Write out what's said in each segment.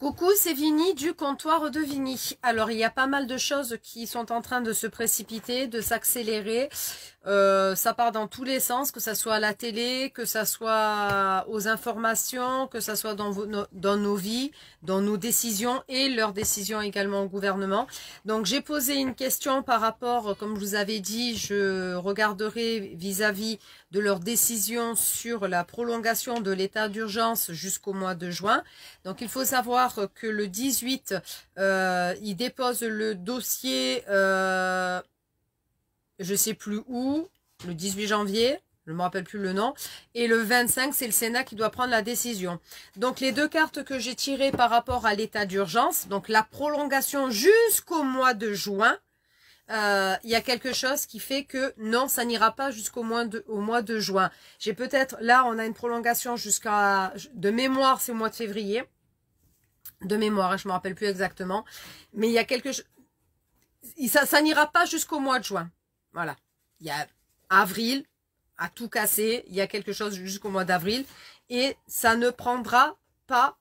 Coucou, c'est Vini du comptoir de Vini. Alors, il y a pas mal de choses qui sont en train de se précipiter, de s'accélérer. Euh, ça part dans tous les sens, que ce soit à la télé, que ce soit aux informations, que ce soit dans, dans nos vies, dans nos décisions et leurs décisions également au gouvernement. Donc, j'ai posé une question par rapport, comme je vous avais dit, je regarderai vis-à-vis vis à vis de leur décision sur la prolongation de l'état d'urgence jusqu'au mois de juin. Donc il faut savoir que le 18, euh, ils déposent le dossier, euh, je ne sais plus où, le 18 janvier, je ne me rappelle plus le nom, et le 25, c'est le Sénat qui doit prendre la décision. Donc les deux cartes que j'ai tirées par rapport à l'état d'urgence, donc la prolongation jusqu'au mois de juin, euh, il y a quelque chose qui fait que non, ça n'ira pas jusqu'au mois de, au mois de juin. J'ai peut-être, là, on a une prolongation jusqu'à, de mémoire, c'est au mois de février. De mémoire, hein, je ne me rappelle plus exactement. Mais il y a quelque chose, ça, ça n'ira pas jusqu'au mois de juin. Voilà. Il y a avril, à tout casser, il y a quelque chose jusqu'au mois d'avril. Et ça ne prendra pas,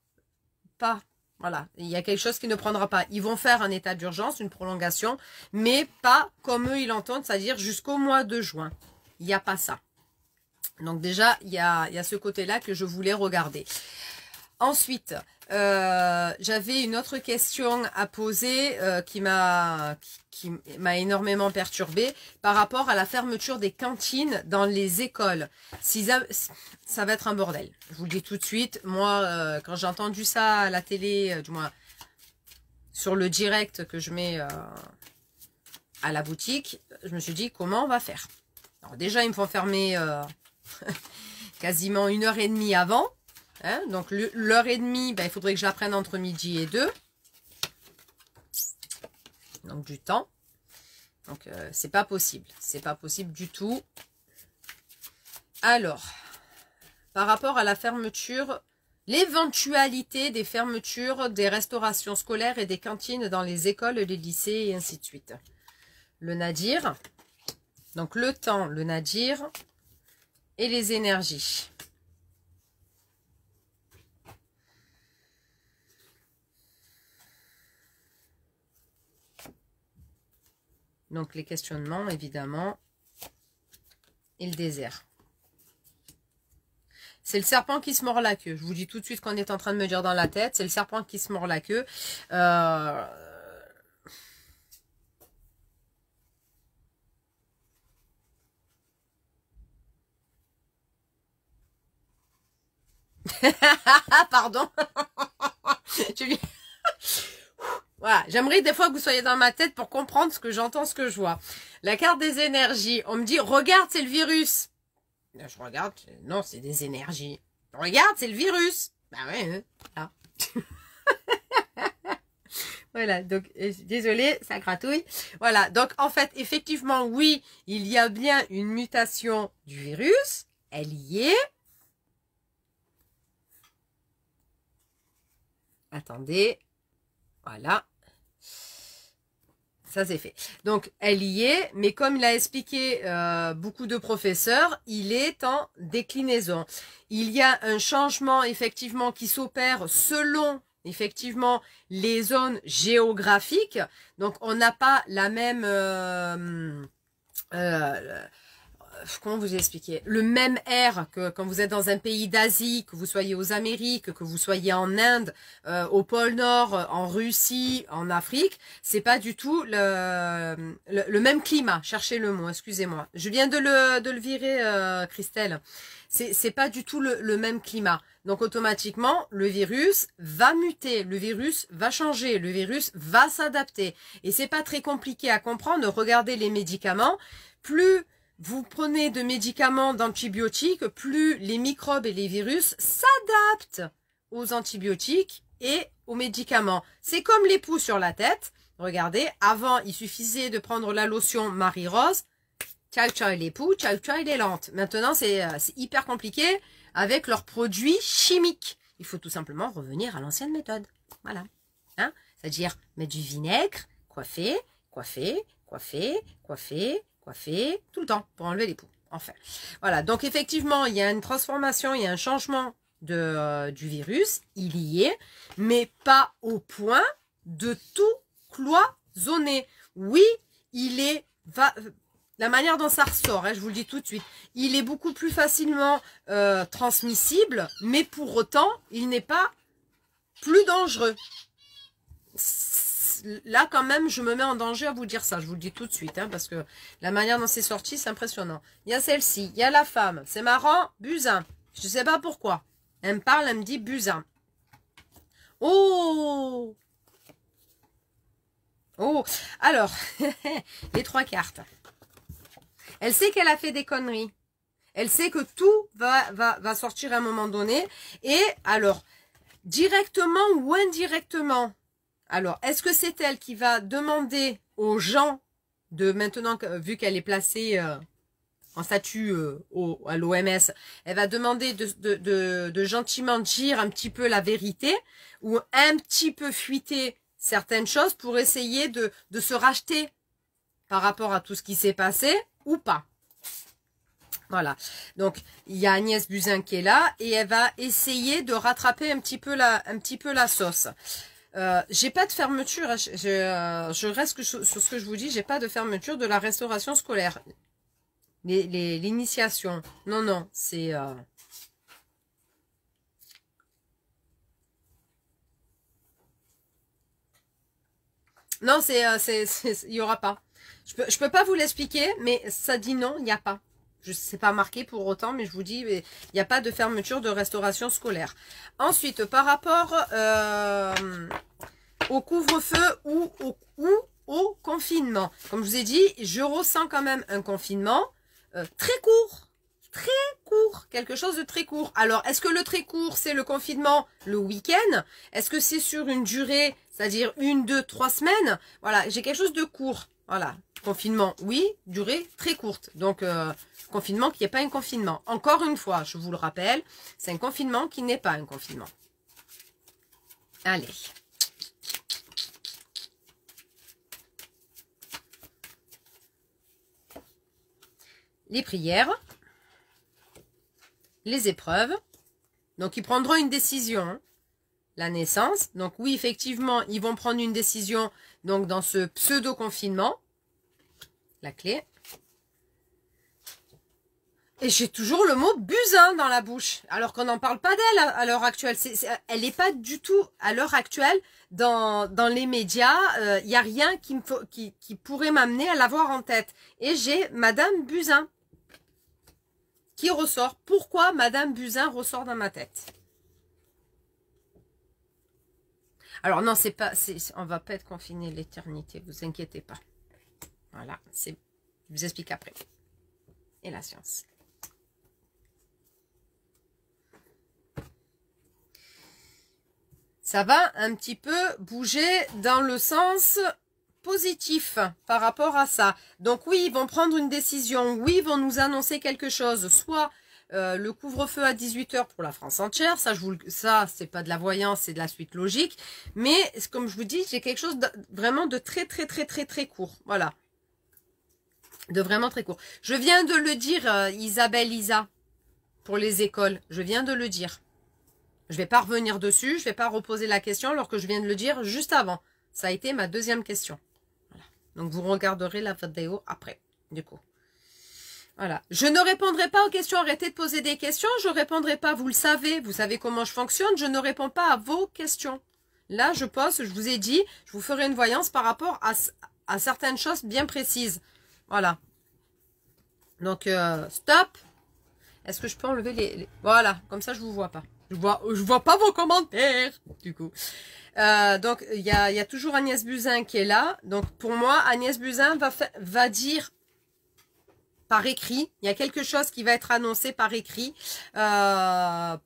pas, voilà, il y a quelque chose qui ne prendra pas. Ils vont faire un état d'urgence, une prolongation, mais pas comme eux ils l'entendent, c'est-à-dire jusqu'au mois de juin. Il n'y a pas ça. Donc déjà, il y a, il y a ce côté-là que je voulais regarder. Ensuite, euh, j'avais une autre question à poser euh, qui m'a qui, m'a énormément perturbée par rapport à la fermeture des cantines dans les écoles. Si ça, va être un bordel. Je vous le dis tout de suite. Moi, euh, quand j'ai entendu ça à la télé, du moins sur le direct que je mets à la boutique, je me suis dit comment on va faire. déjà, ils me font fermer quasiment une heure et demie avant. Hein, donc, l'heure et demie, ben, il faudrait que j'apprenne entre midi et deux. Donc, du temps. Donc, ce euh, c'est pas possible. C'est pas possible du tout. Alors, par rapport à la fermeture, l'éventualité des fermetures des restaurations scolaires et des cantines dans les écoles, les lycées et ainsi de suite. Le nadir, donc le temps, le nadir et les énergies. Donc les questionnements, évidemment, et le désert. C'est le serpent qui se mord la queue. Je vous dis tout de suite qu'on est en train de me dire dans la tête. C'est le serpent qui se mord la queue. Euh. Pardon. j'aimerais des fois que vous soyez dans ma tête pour comprendre ce que j'entends, ce que je vois. La carte des énergies, on me dit, regarde, c'est le virus. Ben, je regarde, non, c'est des énergies. Regarde, c'est le virus. Ben ouais, hein. ah. voilà, donc, désolée, euh, désolé, ça gratouille. Voilà, donc en fait, effectivement, oui, il y a bien une mutation du virus. Elle y est. Attendez, voilà ça c'est fait. Donc, elle y est, mais comme l'a expliqué euh, beaucoup de professeurs, il est en déclinaison. Il y a un changement, effectivement, qui s'opère selon effectivement les zones géographiques. Donc on n'a pas la même euh, euh, euh, comment vous expliquer Le même air que quand vous êtes dans un pays d'Asie, que vous soyez aux Amériques, que vous soyez en Inde, euh, au pôle Nord, en Russie, en Afrique, c'est pas du tout le, le, même climat. Cherchez le mot, excusez-moi. Je viens de le, de le virer, euh, Christelle. C'est pas du tout le, le même climat. Donc automatiquement, le virus va muter, le virus va changer, le virus va s'adapter. Et c'est pas très compliqué à comprendre. Regardez les médicaments. Plus vous prenez de médicaments, d'antibiotiques, plus les microbes et les virus s'adaptent aux antibiotiques et aux médicaments. C'est comme les poux sur la tête. Regardez, avant, il suffisait de prendre la lotion Marie-Rose. Ciao, ciao, les poux, ciao, ciao, les lentes. Maintenant, c'est euh, hyper compliqué avec leurs produits chimiques. Il faut tout simplement revenir à l'ancienne méthode. Voilà. Hein C'est-à-dire mettre du vinaigre, coiffer, coiffer, coiffer, coiffer, tout le temps pour enlever les poux. Enfin, voilà. Donc effectivement, il y a une transformation, il y a un changement de, euh, du virus, il y est, mais pas au point de tout cloisonner. Oui, il est euh, la manière dont ça ressort, hein, je vous le dis tout de suite, il est beaucoup plus facilement euh, transmissible, mais pour autant, il n'est pas plus dangereux là, quand même, je me mets en danger à vous dire ça. Je vous le dis tout de suite, hein, parce que la manière dont c'est sorti, c'est impressionnant. Il y a celle-ci, il y a la femme. C'est marrant, Buzin. Je ne sais pas pourquoi. Elle me parle, elle me dit Buzin. Oh Oh Alors, les trois cartes. Elle sait qu'elle a fait des conneries. Elle sait que tout va, va, va sortir à un moment donné. Et alors, directement ou indirectement, alors, est-ce que c'est elle qui va demander aux gens de maintenant, vu qu'elle est placée euh, en statut euh, à l'OMS, elle va demander de, gentiment dire un petit peu la vérité ou un petit peu fuiter certaines choses pour essayer de, se racheter par rapport à tout ce qui s'est passé ou pas. Voilà. Donc, il y a Agnès Buzyn qui est là et elle va essayer de rattraper un petit peu un petit peu la sauce. Euh, j'ai pas de fermeture, hein, euh, je, reste sur ce que je vous dis, j'ai pas de fermeture de la restauration scolaire. L'initiation, les, non, non, c'est... Euh, non, c'est, il n'y aura pas. Je peux, peux pas vous l'expliquer, mais ça dit non, il n'y a pas. Je sais pas marqué pour autant, mais je vous dis, il n'y a pas de fermeture de restauration scolaire. Ensuite, par rapport au couvre-feu ou au, confinement. Comme je vous ai dit, je ressens quand même un confinement euh, très court. Très court, quelque chose de très court. Alors, est-ce que le très court, c'est le confinement le week-end Est-ce que c'est sur une durée, c'est-à-dire une, deux, trois semaines Voilà, j'ai quelque chose de court. Voilà, confinement, oui, durée très courte. Donc, euh, confinement qui n'est pas un confinement. Encore une fois, je vous le rappelle, c'est un confinement qui n'est pas un confinement. Allez. les prières, les épreuves. Donc, ils prendront une décision. La naissance. Donc, oui, effectivement, ils vont prendre une décision donc dans ce pseudo-confinement. La clé. Et j'ai toujours le mot buzin » dans la bouche, alors qu'on n'en parle pas d'elle à, l'heure actuelle. elle n'est pas du tout, à l'heure actuelle, dans, les médias. Il euh, n'y a rien qui, qui pourrait m'amener à l'avoir en tête. Et j'ai Madame buzin » qui ressort. Pourquoi Madame Buzyn ressort dans ma tête Alors non, c'est pas, on va pas être confiné l'éternité, vous inquiétez pas. Voilà, je vous explique après. Et la science. Ça va un petit peu bouger dans le sens positif par rapport à ça. Donc oui, ils vont prendre une décision, oui, ils vont nous annoncer quelque chose, soit euh, le couvre-feu à 18h pour la France entière, ça, je vous, ça c'est pas de la voyance, c'est de la suite logique, mais comme je vous dis, j'ai quelque chose vraiment de très très très très très court, voilà, de vraiment très court. Je viens de le dire, euh, Isabelle Isa, pour les écoles, je viens de le dire. Je ne vais pas revenir dessus, je ne vais pas reposer la question alors que je viens de le dire juste avant. Ça a été ma deuxième question. Donc vous regarderez la vidéo après, du coup. Voilà. Je ne répondrai pas aux questions. Arrêtez de poser des questions. Je ne répondrai pas. Vous le savez. Vous savez comment je fonctionne. Je ne réponds pas à vos questions. Là, je pose, je vous ai dit, je vous ferai une voyance par rapport à, certaines choses bien précises. Voilà. Donc, euh, stop. Est-ce que je peux enlever les, les... Voilà, comme ça, je vous vois pas. Je vois, je vois pas vos commentaires, du coup. Euh, donc, il y a, toujours Agnès Buzyn qui est là. Donc, pour moi, Agnès Buzyn va, dire par écrit. Il y a quelque chose qui va être annoncé par écrit. Euh,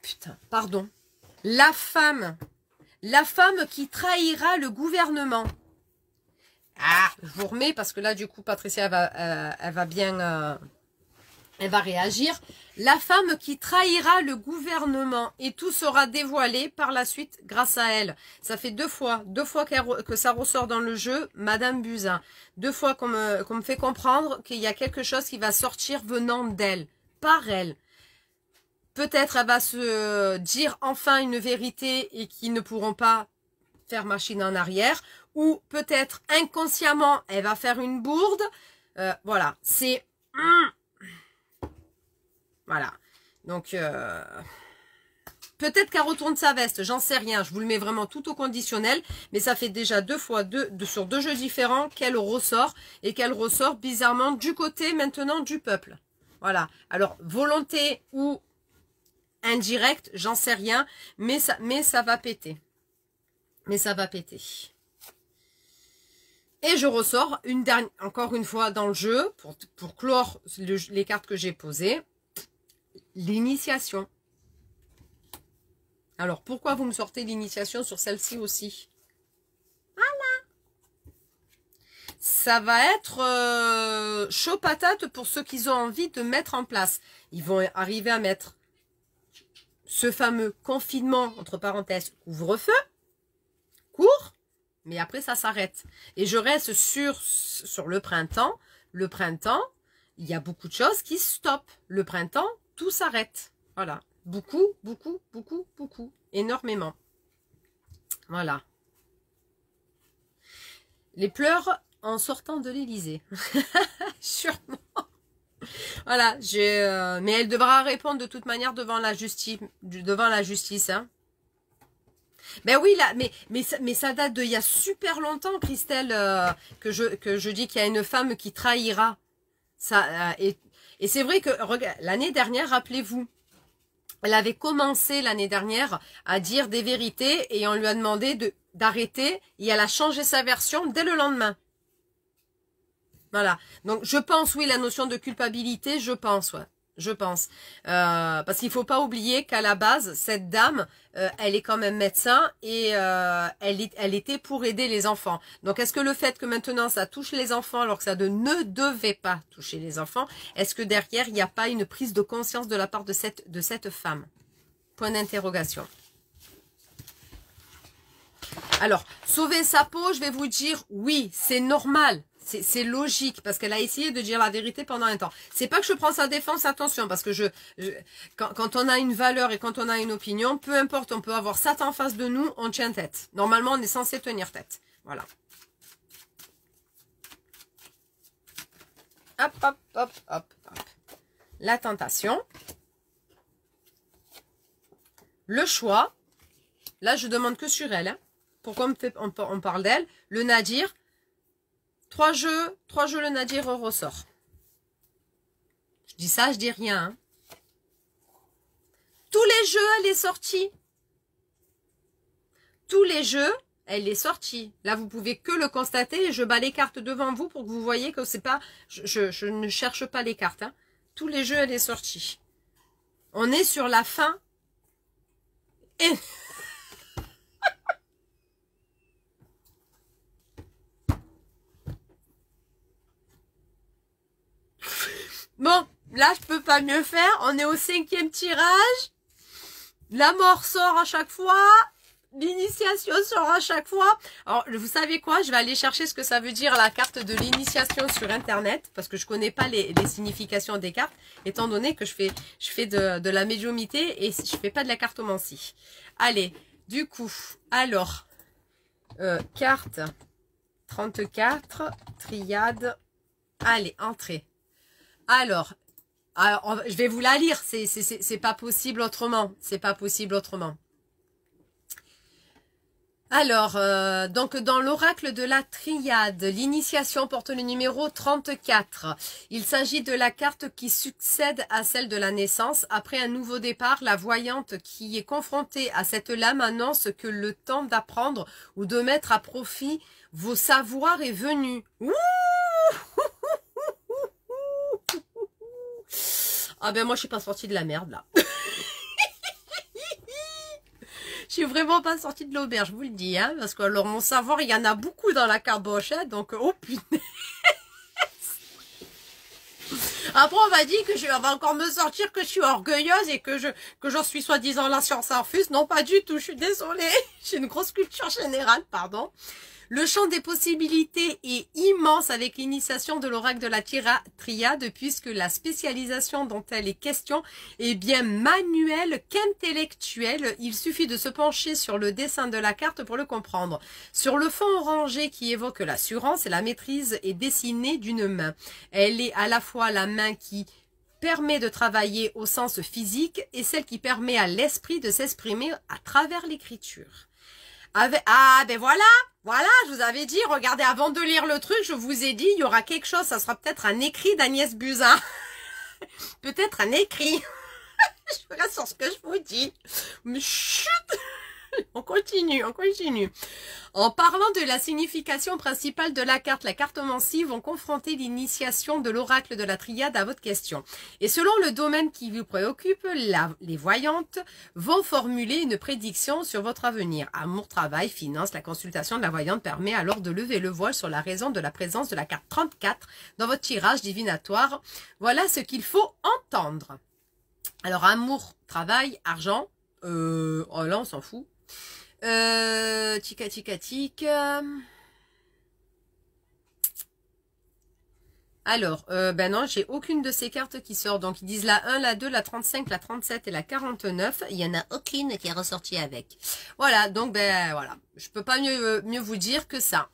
putain, pardon. La femme. La femme qui trahira le gouvernement. Ah, je vous remets parce que là, du coup, Patricia, euh, elle va, va bien... Elle va réagir. La femme qui trahira le gouvernement et tout sera dévoilé par la suite grâce à elle. Ça fait deux fois, deux fois que ça ressort dans le jeu, Madame Buzin. Deux fois qu'on me, fait comprendre qu'il y a quelque chose qui va sortir venant d'elle, par elle. Peut-être elle va se dire enfin une vérité et qu'ils ne pourront pas faire machine en arrière. Ou peut-être inconsciemment, elle va faire une bourde. Euh, voilà, c'est... Hmm, voilà. Donc, euh, peut-être qu'elle retourne sa veste, j'en sais rien. Je vous le mets vraiment tout au conditionnel. Mais ça fait déjà deux fois deux, sur deux jeux différents qu'elle ressort. Et qu'elle ressort bizarrement du côté maintenant du peuple. Voilà. Alors, volonté ou indirecte, j'en sais rien. Mais ça, mais ça va péter. Mais ça va péter. Et je ressors une dernière, encore une fois dans le jeu pour, clore les cartes que j'ai posées. L'initiation. Alors, pourquoi vous me sortez l'initiation sur celle-ci aussi Voilà. Ça va être euh, chaud patate pour ceux qui ont envie de mettre en place. Ils vont arriver à mettre ce fameux confinement, entre parenthèses, couvre-feu, court, mais après ça s'arrête. Et je reste sur, sur le printemps. Le printemps, il y a beaucoup de choses qui stoppent. Le printemps, tout s'arrête. Voilà. Beaucoup, beaucoup, beaucoup, beaucoup. Énormément. Voilà. Les pleurs en sortant de l'Elysée. Sûrement. Voilà, euh, mais elle devra répondre de toute manière devant la justice, devant la justice. Hein. Ben oui, là, mais, mais, ça date d'il y a super longtemps, Christelle, euh, que, je, je dis qu'il y a une femme qui trahira. Ça, euh, et et c'est vrai que l'année dernière, rappelez-vous, elle avait commencé l'année dernière à dire des vérités et on lui a demandé d'arrêter et elle a changé sa version dès le lendemain. Voilà. Donc, je pense, oui, la notion de culpabilité, je pense, je pense. Euh, parce qu'il faut pas oublier qu'à la base, cette dame, euh, elle est quand même médecin et euh, elle, elle était pour aider les enfants. Donc, est-ce que le fait que maintenant ça touche les enfants alors que ça ne devait pas toucher les enfants, est-ce que derrière, il n'y a pas une prise de conscience de la part de cette, de cette femme Point d'interrogation. Alors, sauver sa peau, je vais vous dire, oui, c'est normal. C'est logique parce qu'elle a essayé de dire la vérité pendant un temps. C'est pas que je prends sa défense, attention, parce que je, quand, on a une valeur et quand on a une opinion, peu importe, on peut avoir ça en face de nous, on tient tête. Normalement, on est censé tenir tête. Voilà. Hop, hop, hop, hop, hop. La tentation. Le choix. Là, je demande que sur elle. Hein, Pourquoi on parle d'elle Le nadir Trois jeux, trois jeux, le nadir ressort. Je dis ça, je dis rien. Hein. Tous les jeux, elle est sortie. Tous les jeux, elle est sortie. Là, vous pouvez que le constater. Je bats les cartes devant vous pour que vous voyez que c'est pas... Je, ne cherche pas les cartes. Hein. Tous les jeux, elle est sortie. On est sur la fin. Et... Bon, là, je peux pas mieux faire. On est au cinquième tirage. La mort sort à chaque fois. L'initiation sort à chaque fois. Alors, vous savez quoi Je vais aller chercher ce que ça veut dire la carte de l'initiation sur Internet, parce que je connais pas les, significations des cartes, étant donné que je fais, je fais de, de la médiumité et je fais pas de la cartomancie. Allez, du coup, alors, euh, carte 34, triade. Allez, entrée. Alors, je vais vous la lire, c'est pas possible autrement, c'est pas possible autrement. Alors, euh, donc dans l'oracle de la triade, l'initiation porte le numéro 34. Il s'agit de la carte qui succède à celle de la naissance. Après un nouveau départ, la voyante qui est confrontée à cette lame annonce que le temps d'apprendre ou de mettre à profit vos savoirs est venu. Ah ben moi, je suis pas sortie de la merde, là. je suis vraiment pas sortie de l'auberge, je vous le dis, hein, parce que alors, mon savoir, il y en a beaucoup dans la caboche, hein, donc, oh putain. Après, on m'a dit que je vais encore me sortir, que je suis orgueilleuse et que je que j'en suis soi-disant la science infuse. Non, pas du tout, je suis désolée. J'ai une grosse culture générale, pardon. Le champ des possibilités est immense avec l'initiation de l'oracle de la triade puisque la spécialisation dont elle est question est bien manuelle qu'intellectuelle. Il suffit de se pencher sur le dessin de la carte pour le comprendre. Sur le fond orangé qui évoque l'assurance et la maîtrise est dessinée d'une main. Elle est à la fois la main qui permet de travailler au sens physique et celle qui permet à l'esprit de s'exprimer à travers l'écriture. Ah, ben voilà Voilà, je vous avais dit, regardez, avant de lire le truc, je vous ai dit, il y aura quelque chose, ça sera peut-être un écrit d'Agnès Buzyn. peut-être un écrit. je reste sur ce que je vous dis. Mais chut on continue, on continue. En parlant de la signification principale de la carte, la carte mensive, vont confronter l'initiation de l'oracle de la triade à votre question. Et selon le domaine qui vous préoccupe, la, les voyantes vont formuler une prédiction sur votre avenir. Amour, travail, finance, la consultation de la voyante permet alors de lever le voile sur la raison de la présence de la carte 34 dans votre tirage divinatoire. Voilà ce qu'il faut entendre. Alors, amour, travail, argent, euh, oh là, on s'en fout. Euh, Alors, euh, ben non, j'ai aucune de ces cartes qui sort. Donc, ils disent la 1, la 2, la 35, la 37 et la 49. Il n'y en a aucune qui est ressortie avec. Voilà, donc, ben voilà. Je peux pas mieux, vous dire que ça.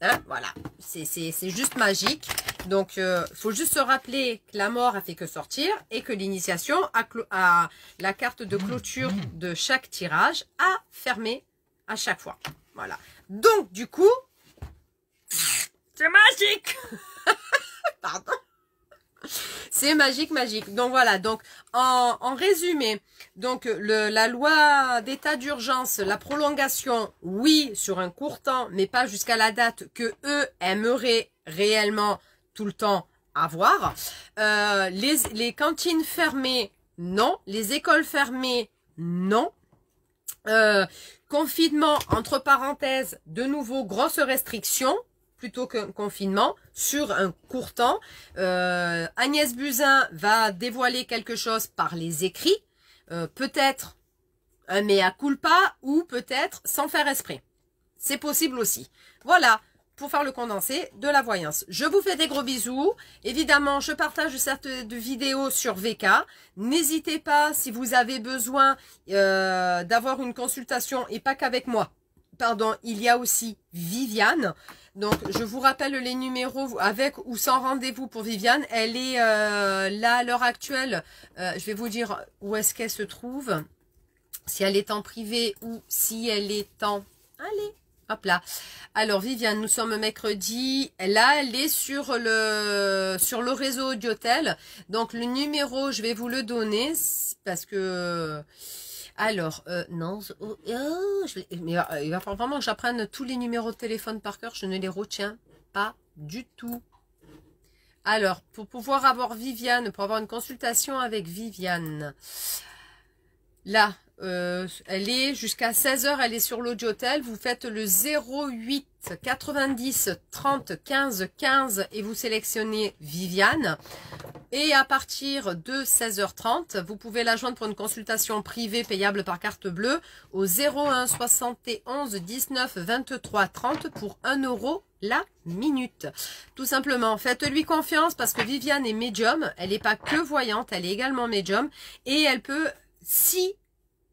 Hein, voilà, c'est juste magique. Donc, il euh, faut juste se rappeler que la mort a fait que sortir et que l'initiation à la carte de clôture de chaque tirage a fermé à chaque fois. Voilà. Donc, du coup, c'est magique Pardon c'est magique, magique. Donc voilà, donc en, résumé, donc la loi d'état d'urgence, la prolongation, oui, sur un court temps, mais pas jusqu'à la date que eux aimeraient réellement tout le temps à voir euh, les, cantines fermées, non. Les écoles fermées, non. Euh, confinement, entre parenthèses, de nouveau, grosse restriction plutôt qu'un confinement sur un court temps. Euh, Agnès Buzyn va dévoiler quelque chose par les écrits, peut-être un mea culpa ou peut-être sans faire esprit. C'est possible aussi. Voilà, pour faire le condensé de la voyance. Je vous fais des gros bisous. Évidemment, je partage certaines vidéos sur VK. N'hésitez pas, si vous avez besoin euh, d'avoir une consultation, et pas qu'avec moi, pardon, il y a aussi Viviane. Donc, je vous rappelle les numéros avec ou sans rendez-vous pour Viviane. Elle est euh, là à l'heure actuelle. Euh, je vais vous dire où est-ce qu'elle se trouve. Si elle est en privé ou si elle est en... Allez Hop là. Alors, Viviane, nous sommes mercredi. Là, elle est sur le, sur le réseau Donc, le numéro, je vais vous le donner parce que... Alors, euh, non, oh, oh, mais euh, il va falloir vraiment que j'apprenne tous les numéros de téléphone par cœur. Je ne les retiens pas du tout. Alors, pour pouvoir avoir Viviane, pour avoir une consultation avec Viviane, là, euh, elle est jusqu'à 16h, elle est sur l'audiotel. Vous faites le 08 90 30 15 15 et vous sélectionnez Viviane. Et à partir de 16h30, vous pouvez la joindre pour une consultation privée payable par carte bleue au 01 71 19 23 30 pour 1 euro la minute. Tout simplement, faites-lui confiance parce que Viviane est médium. Elle n'est pas que voyante, elle est également médium. Et elle peut, si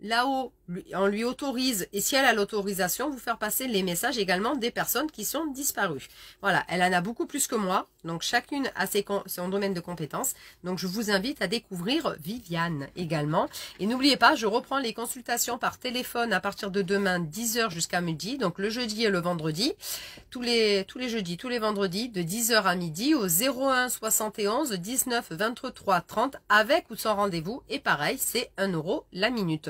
là-haut, on lui autorise, et si elle a l'autorisation, vous faire passer les messages également des personnes qui sont disparues. Voilà, elle en a beaucoup plus que moi, donc chacune a son domaine de compétences. Donc je vous invite à découvrir Viviane également. Et n'oubliez pas, je reprends les consultations par téléphone à partir de demain, 10h jusqu'à midi, donc le jeudi et le vendredi, tous les, tous les jeudis, tous les vendredis, de 10h à midi au 01 71 19 23 30 avec ou sans rendez-vous. Et pareil, c'est 1 euro la minute.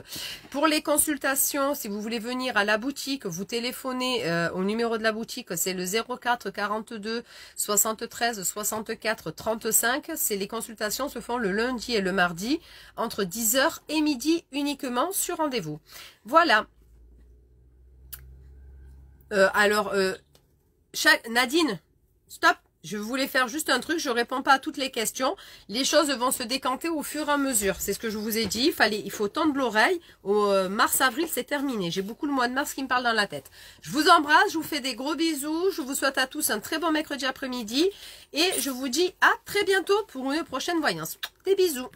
Pour les consultations, si vous voulez venir à la boutique, vous téléphonez euh, au numéro de la boutique, c'est le 04 42 73 64 35. C'est les consultations se font le lundi et le mardi entre 10h et midi uniquement sur rendez-vous. Voilà. Euh, alors, euh, Nadine, stop je voulais faire juste un truc, je réponds pas à toutes les questions. Les choses vont se décanter au fur et à mesure. C'est ce que je vous ai dit, il, fallait, il faut tendre l'oreille. Au euh, mars-avril, c'est terminé. J'ai beaucoup le mois de mars qui me parle dans la tête. Je vous embrasse, je vous fais des gros bisous. Je vous souhaite à tous un très bon mercredi après-midi. Et je vous dis à très bientôt pour une prochaine voyance. Des bisous.